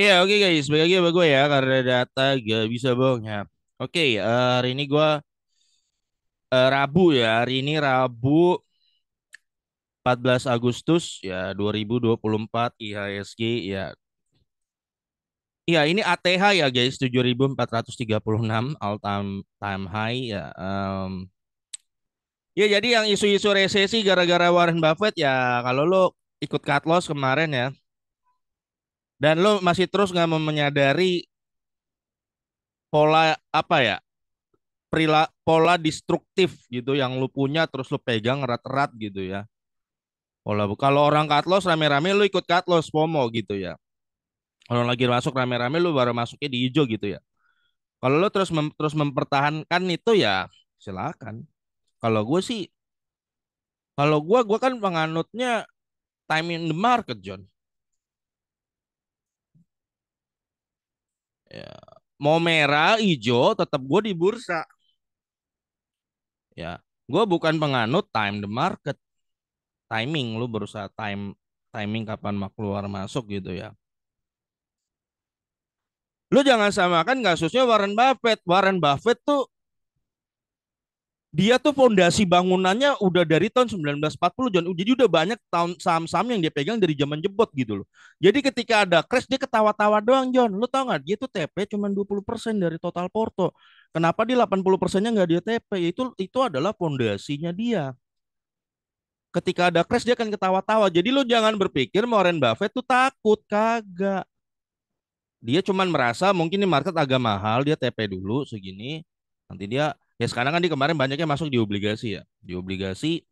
Iya oke okay guys, balik lagi sama gue ya karena data gak bisa bohong ya. Oke okay, uh, eh, hari ini gue uh, Rabu ya, hari ini Rabu 14 Agustus ya 2024 IHSG ya Iya ini ATH ya guys 7436 all time time high ya. Um, ya jadi yang isu-isu resesi gara-gara Warren Buffett ya kalau lo ikut cut loss kemarin ya dan lo masih terus nggak menyadari pola apa ya perila, pola destruktif gitu yang lo punya terus lo pegang erat-erat gitu ya. Pola kalau orang katlos rame-rame lo ikut katlos pomo gitu ya. Kalau lagi masuk rame-rame lo baru masuknya di hijau gitu ya. Kalau lo terus mem, terus mempertahankan itu ya silakan. Kalau gue sih kalau gue gue kan penganutnya timing the market John. Ya. Mau merah, hijau, tetap gue di bursa. Ya, gue bukan penganut time the market. Timing lu berusaha time timing kapan mau keluar masuk gitu ya. Lu jangan samakan kasusnya Warren Buffett. Warren Buffett tuh dia tuh fondasi bangunannya udah dari tahun 1940 John. Jadi udah banyak tahun saham-saham yang dia pegang dari zaman jebot gitu loh. Jadi ketika ada crash dia ketawa-tawa doang John. Lu tau nggak dia tuh TP cuma 20% dari total porto. Kenapa di 80 persennya nggak dia TP? Itu itu adalah fondasinya dia. Ketika ada crash dia akan ketawa-tawa. Jadi lu jangan berpikir Warren Buffett tuh takut kagak. Dia cuma merasa mungkin ini market agak mahal, dia TP dulu segini. Nanti dia Ya sekarang kan di kemarin banyaknya masuk di obligasi ya. Di obligasi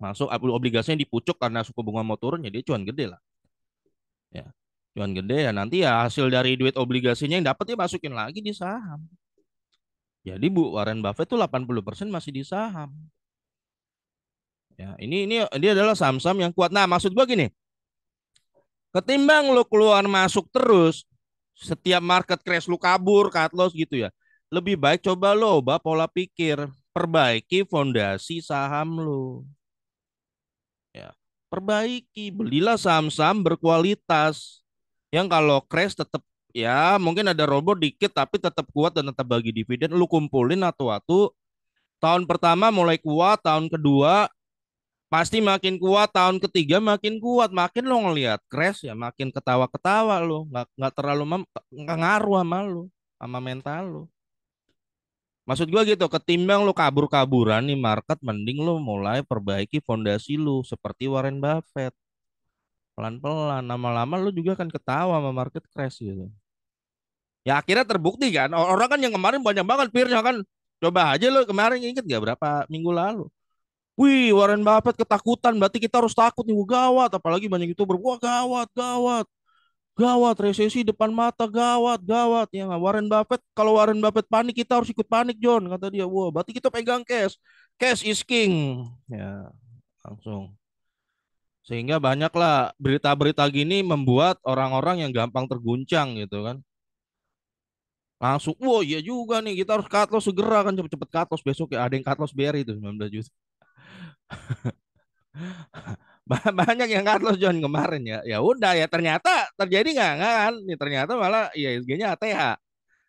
masuk obligasinya dipucuk karena suku bunga mau turun jadi ya cuan gede lah. Ya. Cuan gede ya nanti ya hasil dari duit obligasinya yang dapat ya masukin lagi di saham. Jadi Bu Warren Buffett tuh 80% masih di saham. Ya, ini ini dia adalah saham-saham yang kuat. Nah, maksud gua gini. Ketimbang lo keluar masuk terus, setiap market crash lu kabur, cut loss gitu ya lebih baik coba lo ubah pola pikir, perbaiki fondasi saham lo. Ya, perbaiki, belilah saham-saham berkualitas yang kalau crash tetap ya mungkin ada robot dikit tapi tetap kuat dan tetap bagi dividen lu kumpulin atau waktu tahun pertama mulai kuat tahun kedua pasti makin kuat tahun ketiga makin kuat makin lo ngelihat crash ya makin ketawa-ketawa lo nggak nggak terlalu nggak ngaruh sama lo sama mental lo Maksud gua gitu, ketimbang lu kabur-kaburan nih market, mending lu mulai perbaiki fondasi lu seperti Warren Buffett. Pelan-pelan, lama-lama lu juga akan ketawa sama market crash gitu. Ya akhirnya terbukti kan, orang kan yang kemarin banyak banget peer-nya kan. Coba aja lu kemarin inget gak berapa minggu lalu? Wih, Warren Buffett ketakutan, berarti kita harus takut nih, gawat. Apalagi banyak itu berbuah gawat, gawat gawat resesi depan mata gawat gawat ya Warren Buffett kalau Warren Buffett panik kita harus ikut panik John kata dia wah berarti kita pegang cash cash is king ya langsung sehingga banyaklah berita-berita gini membuat orang-orang yang gampang terguncang gitu kan langsung wah iya juga nih kita harus cut loss segera kan cepet-cepet cut loss besok ya ada yang cut loss BRI itu 19 juta banyak yang Carlos John kemarin ya ya udah ya ternyata terjadi nggak kan nih ya ternyata malah ya ISG-nya ATH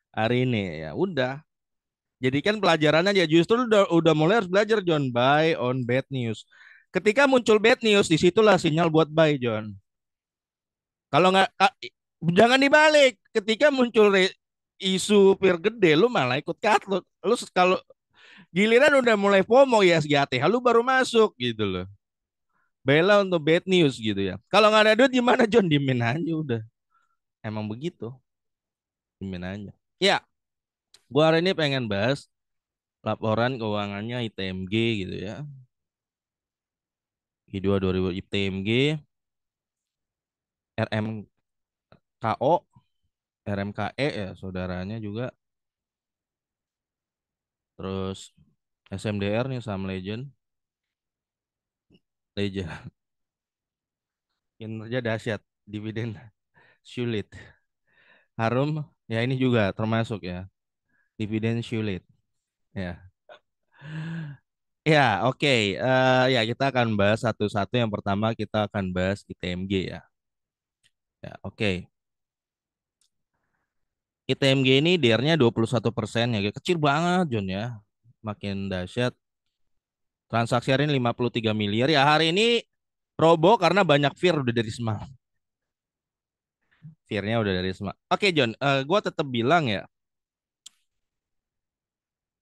hari ini ya udah kan pelajarannya ya justru udah udah mulai harus belajar John buy on bad news ketika muncul bad news disitulah sinyal buat buy John kalau nggak jangan dibalik ketika muncul isu peer gede lu malah ikut cut lu, lu kalau giliran udah mulai FOMO ya sejati ATH lu baru masuk gitu loh bela untuk bad news gitu ya. Kalau nggak ada duit gimana John? Dimin aja udah. Emang begitu. Dimin aja. Ya, gua hari ini pengen bahas laporan keuangannya ITMG gitu ya. q 2 2000 ITMG, RMKO, RMKE ya saudaranya juga. Terus SMDR nih Sam Legend. Leja. Kinerja dahsyat, dividen sulit. Harum, ya ini juga termasuk ya. Dividen sulit. Ya. Ya, oke. Okay. Uh, eh, ya, kita akan bahas satu-satu. Yang pertama kita akan bahas ITMG ya. Ya, oke. Okay. ITMG ini DR-nya 21 persen ya. Kecil banget John ya. Makin dahsyat Transaksi hari ini 53 miliar. Ya hari ini robo karena banyak fear udah dari semalam. Fearnya udah dari semalam. Oke John, uh, eh, gue tetap bilang ya.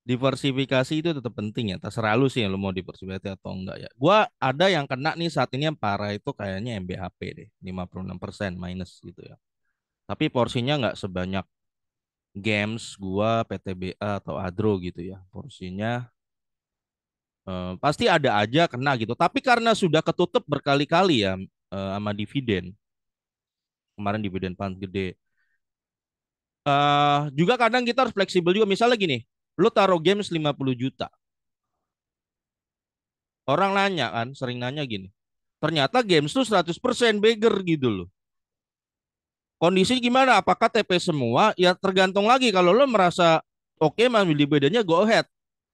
Diversifikasi itu tetap penting ya. Terserah lu sih yang lu mau diversifikasi atau enggak ya. Gue ada yang kena nih saat ini yang parah itu kayaknya MBHP deh. 56% minus gitu ya. Tapi porsinya nggak sebanyak games gua PTBA atau Adro gitu ya. Porsinya pasti ada aja kena gitu. Tapi karena sudah ketutup berkali-kali ya uh, sama dividen. Kemarin dividen pan gede. Uh, juga kadang kita harus fleksibel juga. Misalnya gini, lo taruh games 50 juta. Orang nanya kan, sering nanya gini. Ternyata games tuh 100% beggar gitu loh. Kondisi gimana? Apakah TP semua? Ya tergantung lagi. Kalau lo merasa oke okay, ambil di go ahead.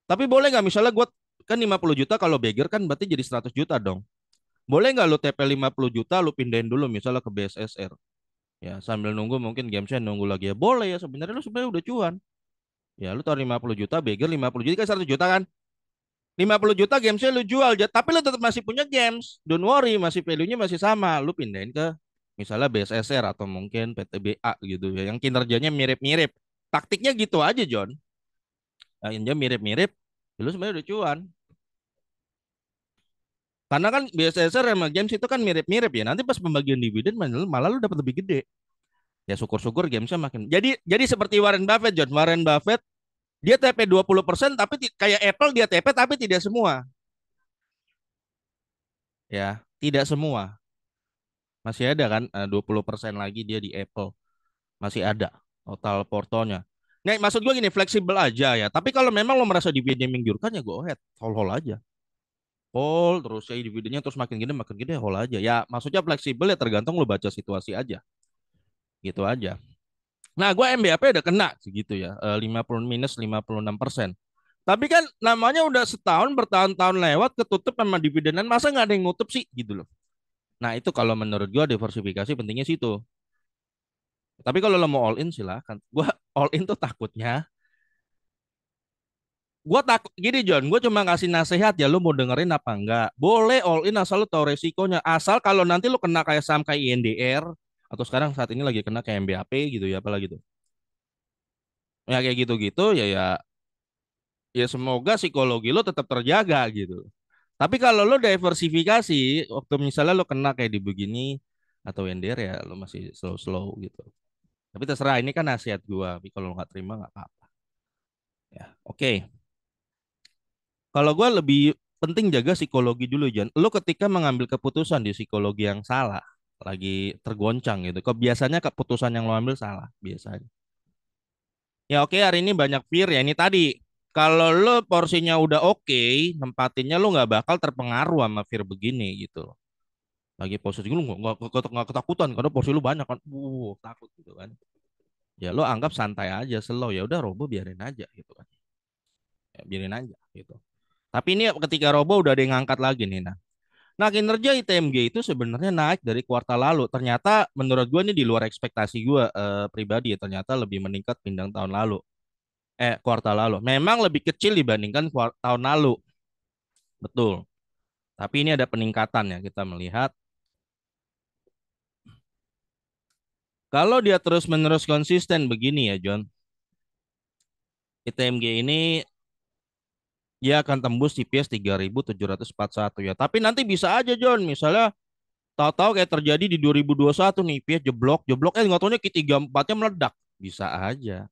Tapi boleh nggak misalnya gue kan 50 juta kalau beger kan berarti jadi 100 juta dong. Boleh nggak lu TP 50 juta lu pindahin dulu misalnya ke BSSR. Ya, sambil nunggu mungkin Gamesnya nunggu lagi ya. Boleh ya sebenarnya lu sebenarnya udah cuan. Ya, lu taruh 50 juta, lima 50 juta kan 100 juta kan? 50 juta gamesnya lu jual aja, tapi lu tetap masih punya games. Don't worry, masih value-nya masih sama. Lu pindahin ke misalnya BSSR atau mungkin PTBA gitu ya, yang kinerjanya mirip-mirip. Taktiknya gitu aja, John. Nah, mirip-mirip, ya lu sebenarnya udah cuan karena kan BSSR sama games itu kan mirip-mirip ya nanti pas pembagian dividen malah lu dapat lebih gede ya syukur-syukur gamesnya makin jadi jadi seperti Warren Buffett John Warren Buffett dia TP 20% tapi kayak Apple dia TP tapi tidak semua ya tidak semua masih ada kan 20% eh, lagi dia di Apple masih ada total portonya Nah, maksud gue gini, fleksibel aja ya. Tapi kalau memang lo merasa dividennya menggiurkan ya gue ahead, hold hold aja. Hold terus ya dividennya terus makin gede makin gede hold aja. Ya maksudnya fleksibel ya tergantung lo baca situasi aja. Gitu aja. Nah, gue MBAP udah kena segitu ya, 50 eh, minus 56 persen. Tapi kan namanya udah setahun bertahun-tahun lewat ketutup sama dividenan, masa nggak ada yang ngutup sih gitu loh. Nah itu kalau menurut gue diversifikasi pentingnya situ. Tapi kalau lo mau all in silahkan. Gue all in tuh takutnya. Gue takut gini John, gue cuma ngasih nasihat ya lo mau dengerin apa enggak. Boleh all in asal lo tau resikonya. Asal kalau nanti lo kena kayak saham kayak INDR atau sekarang saat ini lagi kena kayak MBAP gitu ya apalagi tuh. Ya kayak gitu-gitu ya ya ya semoga psikologi lo tetap terjaga gitu. Tapi kalau lo diversifikasi, waktu misalnya lo kena kayak di begini atau ender ya lo masih slow-slow gitu. Tapi terserah ini kan nasihat gua. Tapi kalau nggak terima nggak apa-apa. Ya, oke. Okay. Kalau gua lebih penting jaga psikologi dulu Jan. Lu ketika mengambil keputusan di psikologi yang salah, lagi tergoncang gitu. Kok biasanya keputusan yang lo ambil salah biasanya. Ya oke okay, hari ini banyak peer ya ini tadi. Kalau lo porsinya udah oke, okay, nempatinnya lo nggak bakal terpengaruh sama fear begini gitu lagi posisi lu nggak nggak ketakutan karena posisi lu banyak kan uh takut gitu kan ya lo anggap santai aja slow ya udah robo biarin aja gitu kan ya, biarin aja gitu tapi ini ketika robo udah ada yang ngangkat lagi nih nah Nah kinerja ITMG itu sebenarnya naik dari kuartal lalu. Ternyata menurut gue ini di luar ekspektasi gue eh, pribadi ya. Ternyata lebih meningkat pindang tahun lalu. Eh kuartal lalu. Memang lebih kecil dibandingkan tahun lalu. Betul. Tapi ini ada peningkatan ya kita melihat Kalau dia terus-menerus konsisten begini ya, John. ITMG ini dia akan tembus TPS 3741 ya. Tapi nanti bisa aja John, misalnya tahu-tahu kayak terjadi di 2021 nih IPS jeblok, jeblok eh nggak tahunya Q34-nya meledak. Bisa aja.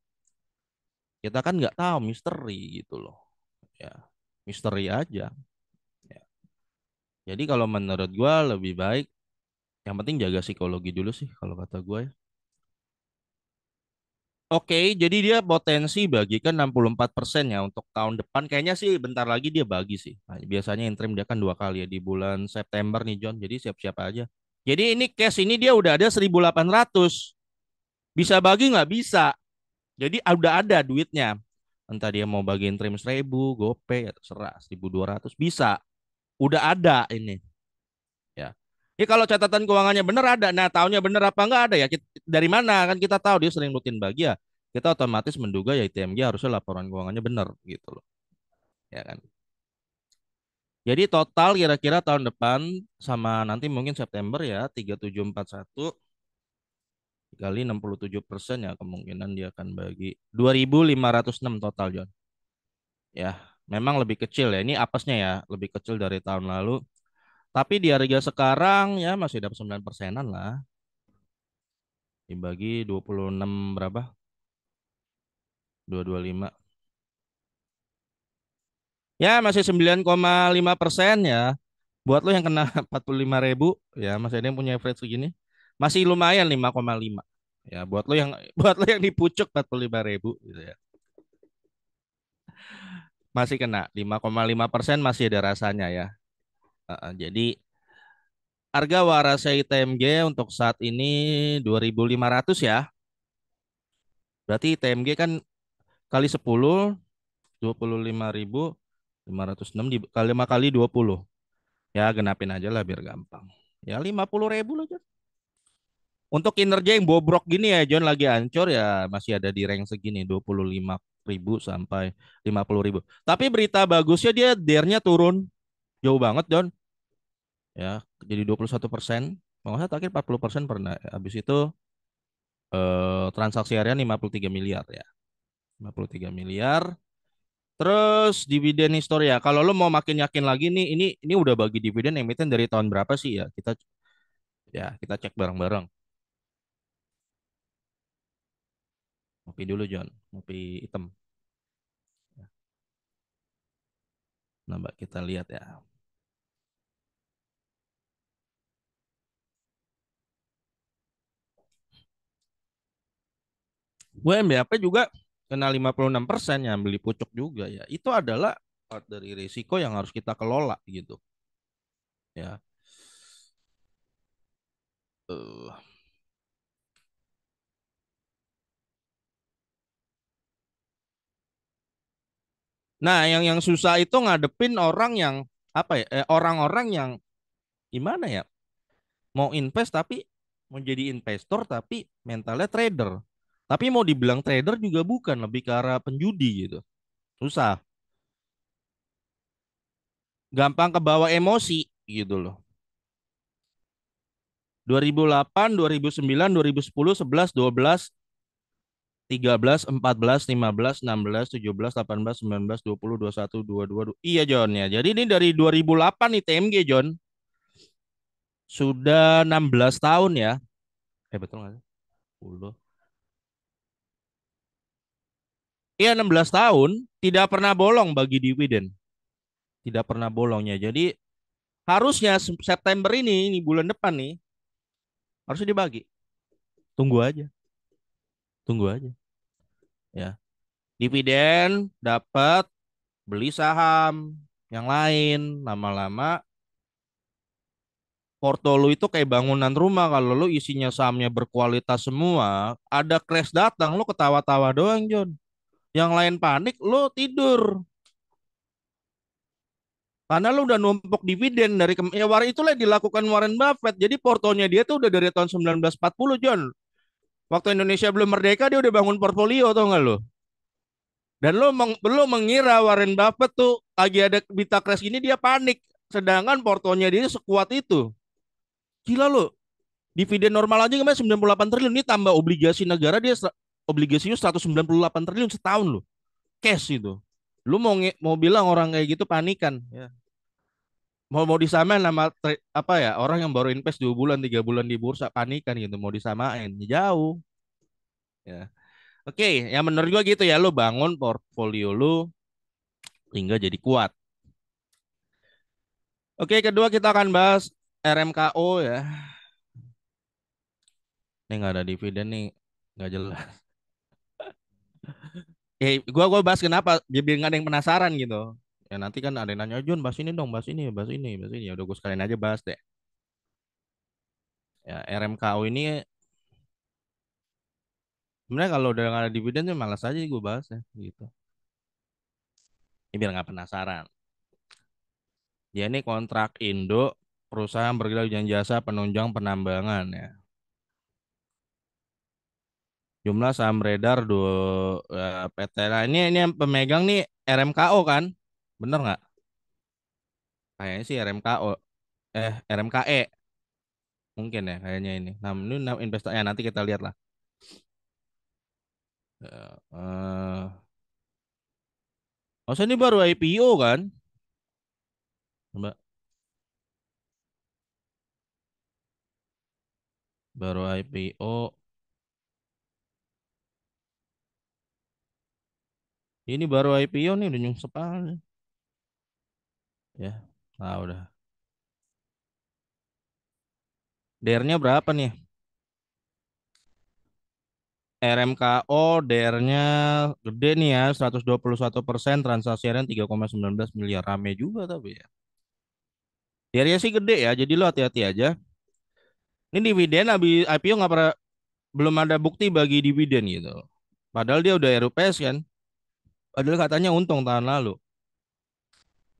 Kita kan nggak tahu misteri gitu loh. Ya, misteri aja. Ya. Jadi kalau menurut gue lebih baik yang penting jaga psikologi dulu sih kalau kata gue ya. Oke, jadi dia potensi bagikan 64% ya untuk tahun depan. Kayaknya sih bentar lagi dia bagi sih. Nah, biasanya interim dia kan dua kali ya di bulan September nih John. Jadi siap-siap aja. Jadi ini cash ini dia udah ada 1.800. Bisa bagi nggak bisa. Jadi udah ada duitnya. Entah dia mau bagi interim 1.000, gope, ya terserah. 1.200 bisa. Udah ada ini. Ya kalau catatan keuangannya benar ada, nah tahunnya benar apa enggak ada ya dari mana kan kita tahu dia sering rutin bagi ya kita otomatis menduga ya ITMG harusnya laporan keuangannya benar gitu loh. Ya kan. Jadi total kira-kira tahun depan sama nanti mungkin September ya 3741 kali 67 persen ya kemungkinan dia akan bagi 2.506 total John. Ya memang lebih kecil ya ini apesnya ya lebih kecil dari tahun lalu tapi di harga sekarang ya masih dapat 9 persenan lah. Dibagi 26 berapa? 225. Ya masih 9,5 persen ya. Buat lo yang kena 45 ribu ya masih ada yang punya average segini. Masih lumayan 5,5 ya buat lo yang buat lo yang dipucuk 45 ribu gitu ya masih kena 5,5 persen masih ada rasanya ya Uh, jadi harga waras ITMG untuk saat ini 2.500 ya. Berarti ITMG kan kali 10 25.506 dikali 5 kali 20. Ya genapin aja lah biar gampang. Ya 50.000 aja. John. Untuk kinerja yang bobrok gini ya John lagi ancur ya masih ada di rank segini 25000 sampai 50000. Tapi berita bagusnya dia dernya turun jauh banget John ya jadi 21 persen nggak terakhir 40 persen pernah habis itu eh, transaksi harian 53 miliar ya 53 miliar terus dividen histori ya kalau lo mau makin yakin lagi nih ini ini udah bagi dividen emiten dari tahun berapa sih ya kita ya kita cek bareng-bareng Ngopi dulu John, ngopi hitam. Ya. Nah, Mbak kita lihat ya. gue MBAP juga kena 56 persen yang beli pucuk juga ya itu adalah part dari risiko yang harus kita kelola gitu ya uh. Nah, yang yang susah itu ngadepin orang yang apa ya? orang eh, orang-orang yang gimana ya? Mau invest tapi mau jadi investor tapi mentalnya trader. Tapi mau dibilang trader juga bukan, lebih ke arah penjudi gitu. Susah. Gampang ke bawah emosi gitu loh. 2008, 2009, 2010, 11, 12, 13, 14, 15, 16, 17, 18, 19, 20, 21, 22. 22. Iya John ya. Jadi ini dari 2008 nih TMG John. Sudah 16 tahun ya. Eh betul nggak? 10. Iya 16 tahun tidak pernah bolong bagi dividen. Tidak pernah bolongnya. Jadi harusnya September ini, ini bulan depan nih, harusnya dibagi. Tunggu aja. Tunggu aja. Ya. Dividen dapat beli saham yang lain lama-lama porto lu itu kayak bangunan rumah kalau lu isinya sahamnya berkualitas semua ada crash datang lu ketawa-tawa doang John yang lain panik, lo tidur. Karena lo udah numpuk dividen dari ya war itulah dilakukan Warren Buffett. Jadi portonya dia tuh udah dari tahun 1940, John. Waktu Indonesia belum merdeka dia udah bangun portfolio tau nggak lo? Dan lo meng, lo mengira Warren Buffett tuh lagi ada bita crash ini dia panik. Sedangkan portonya dia sekuat itu. Gila lo. Dividen normal aja kemarin 98 triliun ini tambah obligasi negara dia obligasinya 198 triliun setahun loh. Cash itu. Lu mau mau bilang orang kayak gitu panikan ya. Mau mau disamain sama apa ya orang yang baru invest dua bulan tiga bulan di bursa panikan gitu mau disamain ya jauh. Ya. Oke, okay, yang menurut gua gitu ya, lu bangun portfolio lu hingga jadi kuat. Oke, okay, kedua kita akan bahas RMKO ya. Ini nggak ada dividen nih, nggak jelas eh gua gua bahas kenapa biar nggak ada yang penasaran gitu ya nanti kan ada yang nanya Jun bahas ini dong bahas ini bahas ini bahas ini ya udah gue sekalian aja bahas deh ya RMKO ini sebenarnya kalau udah nggak ada dividen tuh malas aja gue bahas ya gitu ini biar nggak penasaran ya ini kontrak Indo perusahaan bergerak di jasa penunjang penambangan ya jumlah saham beredar do uh, eh, PT. Nah, ini ini yang pemegang nih RMKO kan? Bener nggak? Kayaknya sih RMKO. Eh, RMKE. Mungkin ya kayaknya ini. Nah, ini nah, investor ya nanti kita lihat lah. Uh, oh, ini baru IPO kan? Mbak. Baru IPO Ini baru IPO nih udah nyungsep aja. Ya, nah udah. DR-nya berapa nih? RMKO DR-nya gede nih ya, 121 persen, transaksi 3,19 miliar. Rame juga tapi ya. DR-nya sih gede ya, jadi lo hati-hati aja. Ini dividen habis IPO nggak pernah belum ada bukti bagi dividen gitu. Padahal dia udah RUPS kan. Padahal katanya untung tahun lalu.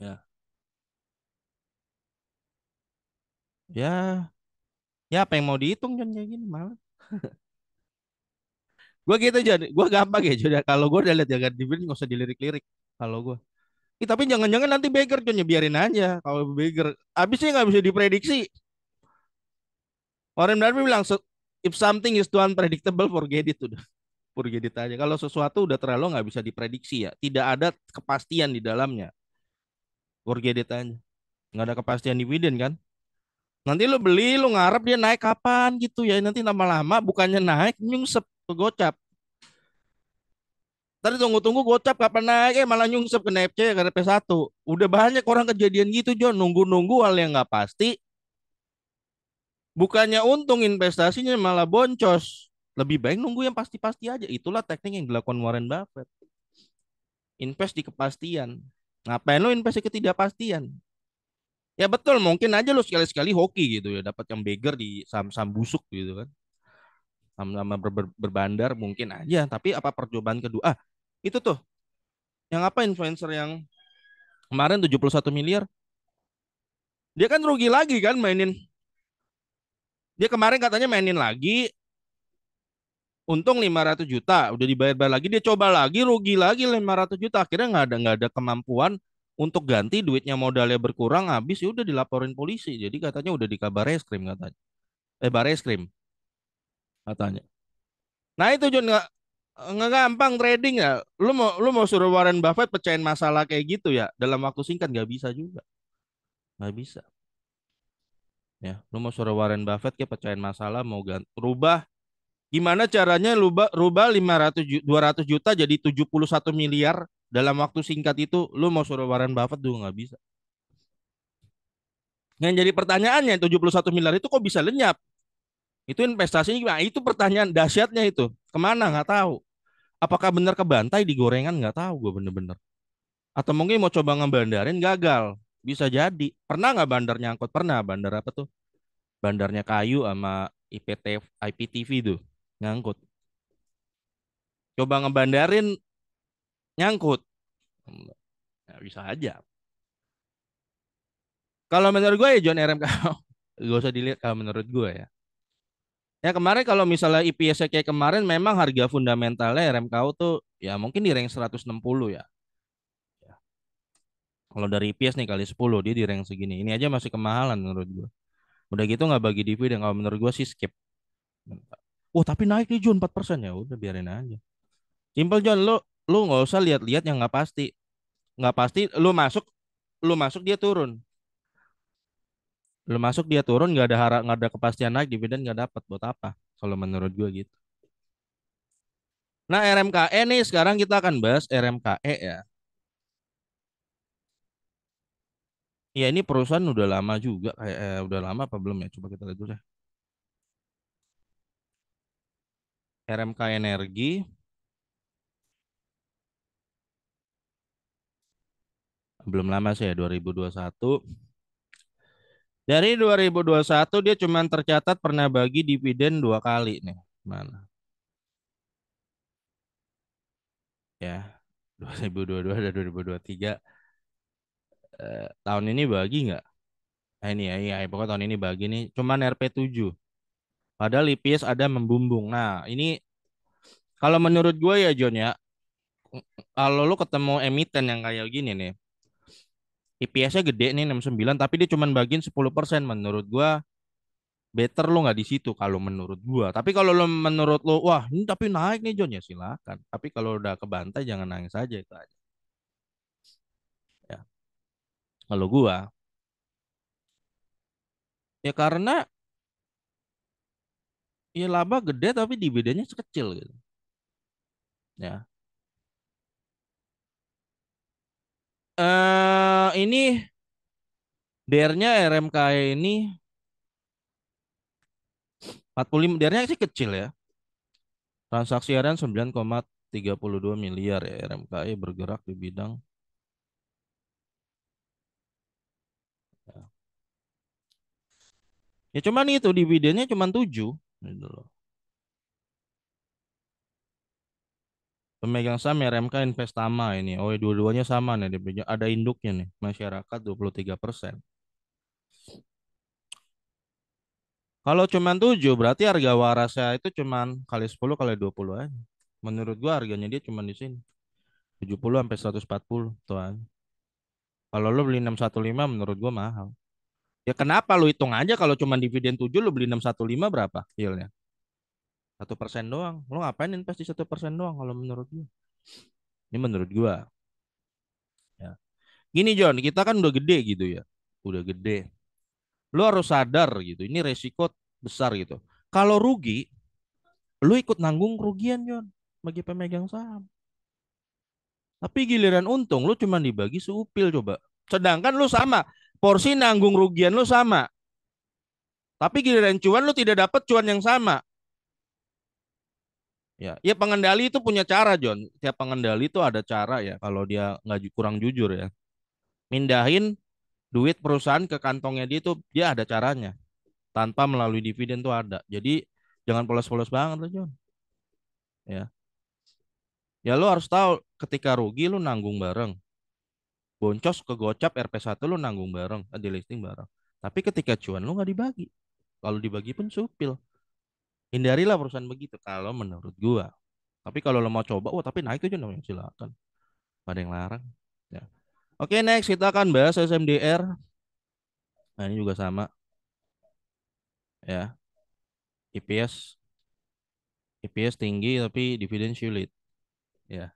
Ya. Ya. Ya apa yang mau dihitung John kayak gini malah. gue gitu John, gue gampang ya John. Kalau gue udah lihat ganti dibeli nggak usah dilirik-lirik. Kalau gue. Eh, tapi jangan-jangan nanti Baker John ya biarin aja kalau Baker. Abisnya nggak bisa diprediksi. Warren Darby bilang if something is too unpredictable forget it udah jadi tanya Kalau sesuatu udah terlalu nggak bisa diprediksi ya. Tidak ada kepastian di dalamnya. jadi tanya Nggak ada kepastian dividen kan? Nanti lo beli, lo ngarep dia naik kapan gitu ya. Nanti lama-lama bukannya naik, nyungsep ke gocap. Tadi tunggu-tunggu gocap kapan naik, eh malah nyungsep ke NFC, ke P1. Udah banyak orang kejadian gitu, John. Nunggu-nunggu hal yang nggak pasti. Bukannya untung investasinya malah boncos. Lebih baik nunggu yang pasti-pasti aja. Itulah teknik yang dilakukan Warren Buffett. Invest di kepastian. Ngapain lo invest di ketidakpastian? Ya betul, mungkin aja lo sekali-sekali hoki gitu ya, dapat yang beggar di saham-saham busuk gitu kan. Sama-sama ber -ber berbandar mungkin aja, tapi apa percobaan kedua? Ah, itu tuh. Yang apa influencer yang kemarin 71 miliar? Dia kan rugi lagi kan mainin. Dia kemarin katanya mainin lagi, untung 500 juta udah dibayar-bayar lagi dia coba lagi rugi lagi 500 juta akhirnya nggak ada nggak ada kemampuan untuk ganti duitnya modalnya berkurang habis ya udah dilaporin polisi jadi katanya udah di kabar reskrim katanya eh bareskrim katanya nah itu John nggak nggak gampang trading ya lu mau lu mau suruh Warren Buffett pecahin masalah kayak gitu ya dalam waktu singkat nggak bisa juga nggak bisa ya lu mau suruh Warren Buffett kayak pecahin masalah mau ganti, rubah Gimana caranya rubah, rubah 500 200 juta jadi 71 miliar dalam waktu singkat itu lu mau suruh Warren Buffett juga nggak bisa. Yang jadi pertanyaannya 71 miliar itu kok bisa lenyap? Itu investasinya gimana? Itu pertanyaan dahsyatnya itu. Kemana nggak tahu. Apakah benar ke bantai di gorengan nggak tahu gue bener-bener. Atau mungkin mau coba ngebandarin gagal. Bisa jadi. Pernah nggak bandarnya nyangkut? Pernah. Bandar apa tuh? Bandarnya kayu sama IPTV IPTV tuh nyangkut, Coba ngebandarin nyangkut. Ya, bisa aja. Kalau menurut gue ya John RMK gak usah dilihat kalau menurut gue ya. Ya kemarin kalau misalnya IPS kayak kemarin memang harga fundamentalnya RMKU tuh ya mungkin di rank 160 ya. ya. Kalau dari IPS nih kali 10 dia di range segini. Ini aja masih kemahalan menurut gue. Udah gitu nggak bagi dividen kalau menurut gue sih skip. Bentar. Wah, tapi naik nih Jun 4 persen ya udah biarin aja. Simpel John, lo lo nggak usah lihat-lihat yang nggak pasti. Nggak pasti, lo masuk, lo masuk dia turun. lo masuk dia turun, nggak ada harap, nggak ada kepastian naik dividen nggak dapat buat apa? Kalau menurut gua gitu. Nah RMKE nih sekarang kita akan bahas RMKE ya. Ya ini perusahaan udah lama juga eh, udah lama apa belum ya? Coba kita lihat dulu ya. RMK Energi. Belum lama sih ya 2021. Dari 2021 dia cuma tercatat pernah bagi dividen dua kali nih. Mana? Ya, 2022 dan 2023. Eh, tahun ini bagi nggak? Nah, ini ya, ya, pokoknya tahun ini bagi nih. Cuman RP7 ada lipis, ada membumbung. Nah, ini kalau menurut gue ya John ya, kalau lo ketemu emiten yang kayak gini nih, IPS-nya gede nih 69 tapi dia cuma bagiin 10% menurut gua better lo nggak di situ kalau menurut gua. Tapi kalau lo menurut lo wah ini tapi naik nih John ya silakan. Tapi kalau udah ke bantai jangan nangis saja itu aja. Ya. Kalau gua ya karena Iya laba gede tapi dividennya sekecil gitu. Ya. Eh ini nya RMK ini 45 nya sih kecil ya. Transaksi harian 9,32 miliar ya RMKI bergerak di bidang ya. ya cuman itu dividennya cuman 7 gitu loh. Pemegang saham RMK Investama ini. Oh, ya, dua-duanya sama nih Ada induknya nih, masyarakat 23%. Kalau cuma 7 berarti harga warasnya itu cuma kali 10 kali 20 aja. Menurut gua harganya dia cuma di sini. 70 sampai 140 tuan. Kalau lo beli 615 menurut gua mahal. Ya kenapa lu hitung aja kalau cuma dividen 7 lu beli 615 berapa yieldnya? Satu persen doang. lo ngapain invest di satu persen doang kalau menurut gua? Ini menurut gua. Ya. Gini John, kita kan udah gede gitu ya. Udah gede. lo harus sadar gitu. Ini resiko besar gitu. Kalau rugi, lo ikut nanggung kerugian John bagi pemegang saham. Tapi giliran untung lo cuma dibagi seupil coba. Sedangkan lo sama, porsi nanggung rugian lo sama. Tapi giliran cuan lo tidak dapat cuan yang sama. Ya, ya pengendali itu punya cara, John. Tiap pengendali itu ada cara ya kalau dia nggak kurang jujur ya. Mindahin duit perusahaan ke kantongnya dia itu dia ada caranya. Tanpa melalui dividen tuh ada. Jadi jangan polos-polos banget lo John. Ya. Ya lo harus tahu ketika rugi lo nanggung bareng boncos ke gocap RP1 lu nanggung bareng eh, di listing bareng tapi ketika cuan lu nggak dibagi kalau dibagi pun supil hindarilah perusahaan begitu kalau menurut gua tapi kalau lo mau coba wah tapi naik tuh namanya silakan ada yang larang ya oke next kita akan bahas SMDR nah ini juga sama ya IPS IPS tinggi tapi dividen sulit ya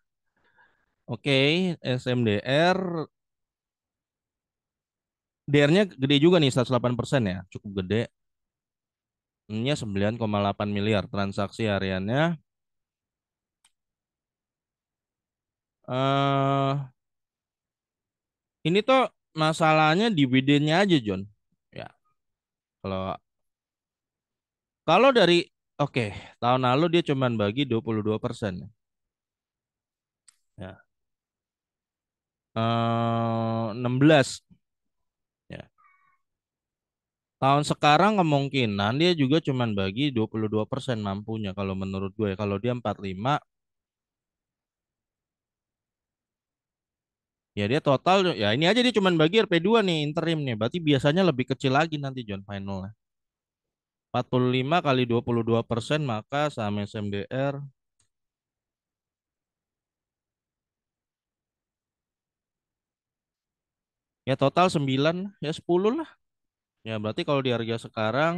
Oke, okay, SMDR DR-nya gede juga nih 108 persen ya, cukup gede. Ini 9,8 miliar transaksi hariannya. Uh, ini tuh masalahnya dividennya aja, John. Ya, kalau kalau dari oke okay, tahun lalu dia cuman bagi 22 persen. Ya. Uh, ya. eh, 16 Tahun sekarang kemungkinan dia juga cuman bagi 22% mampunya kalau menurut gue. Ya. Kalau dia 45 Ya dia total ya ini aja dia cuman bagi RP2 nih interim nih. Berarti biasanya lebih kecil lagi nanti John final 45 kali 22 persen maka saham SMDR ya total 9 ya 10 lah Ya, berarti kalau di harga sekarang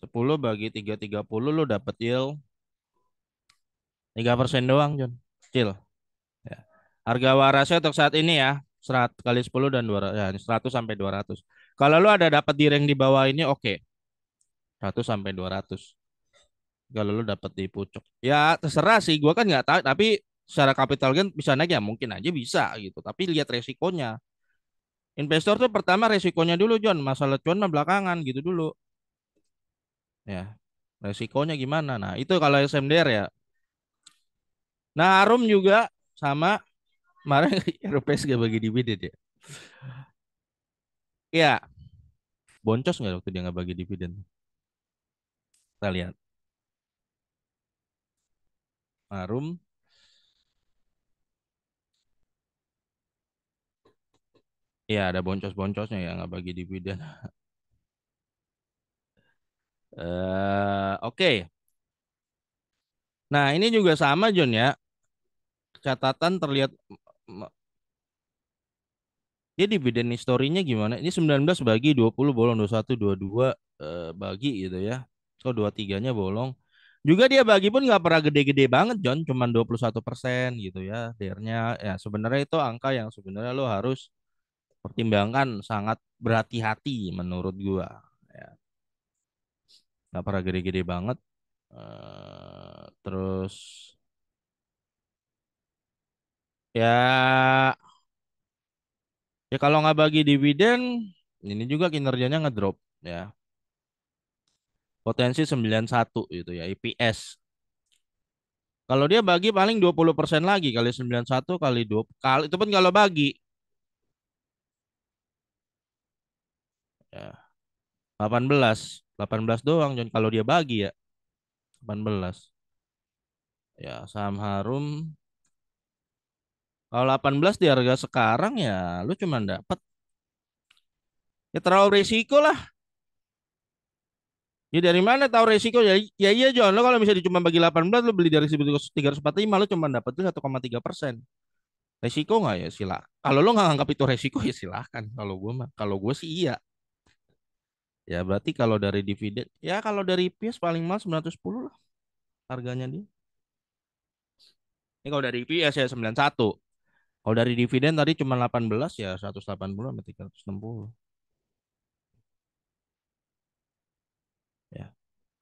10 bagi 330 lu dapat yield 3% doang, Jon. Kecil. Ya. Harga warasnya untuk saat ini ya 100 kali 10 dan 200 ya 100 sampai 200. Kalau lu ada dapat di rank di bawah ini oke. Okay. 100 sampai 200. Kalau lu dapat di pucuk. Ya terserah sih, gua kan nggak tahu tapi secara capital gain bisa naik ya mungkin aja bisa gitu, tapi lihat resikonya. Investor tuh pertama resikonya dulu John, masalah cuan mah belakangan gitu dulu. Ya, resikonya gimana? Nah itu kalau SMDR ya. Nah Arum juga sama, kemarin ya, RPS gak bagi dividen ya. Ya, boncos nggak waktu dia nggak bagi dividen? Kita lihat. Arum Iya, ada boncos-boncosnya ya nggak bagi dividen. Eh, oke. Nah, ini juga sama John ya. Catatan terlihat Ya dividen historinya gimana? Ini 19 bagi 20 bolong 21 22 eh, bagi gitu ya. So 23-nya bolong. Juga dia bagi pun nggak pernah gede-gede banget John, cuman 21% gitu ya. dr ya sebenarnya itu angka yang sebenarnya lo harus pertimbangkan sangat berhati-hati menurut gua ya nggak pernah gede-gede banget uh, terus ya ya kalau nggak bagi dividen ini juga kinerjanya ngedrop ya potensi 91 itu ya IPS kalau dia bagi paling 20% lagi kali 91 kali 2 kali itu pun kalau bagi Ya. 18. 18 doang John kalau dia bagi ya. 18. Ya, saham harum kalau 18 di harga sekarang ya lu cuma dapat ya terlalu risiko lah. Ya dari mana tahu resiko ya? Ya iya John, lo kalau misalnya cuma bagi 18 lo beli dari 1345 lo cuma dapat 1,3 persen. Resiko nggak ya silah. Kalau lo nggak anggap itu resiko ya silahkan. Kalau gue mah, kalau gue sih iya. Ya berarti kalau dari dividen, ya kalau dari PS paling mahal 910 lah harganya dia. Ini kalau dari PS ya 91. Kalau dari dividen tadi cuma 18 ya 180 sampai 360. Ya.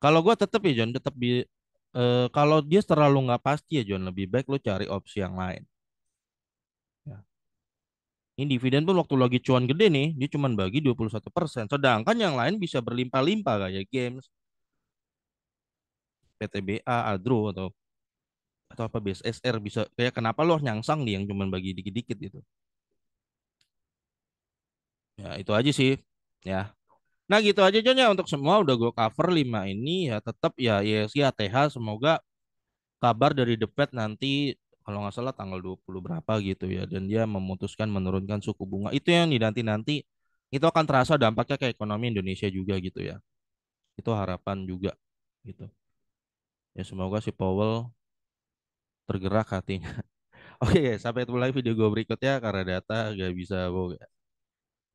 Kalau gua tetap ya John tetap di eh, kalau dia terlalu nggak pasti ya John lebih baik lo cari opsi yang lain. Ini dividen pun waktu lagi cuan gede nih, dia cuma bagi 21%. persen. Sedangkan yang lain bisa berlimpah-limpah kayak games, PTBA, Adro atau atau apa BSSR bisa kayak kenapa lo nyangsang nih yang cuma bagi dikit-dikit gitu. Ya, itu aja sih. Ya. Nah, gitu aja John ya. untuk semua udah gue cover 5 ini ya tetap ya ya ATH semoga kabar dari The Fed nanti kalau nggak salah tanggal 20 berapa gitu ya dan dia memutuskan menurunkan suku bunga itu yang dinanti-nanti itu akan terasa dampaknya ke ekonomi Indonesia juga gitu ya itu harapan juga gitu ya semoga si Powell tergerak hatinya oke sampai ketemu lagi video gue berikutnya karena data gak bisa boga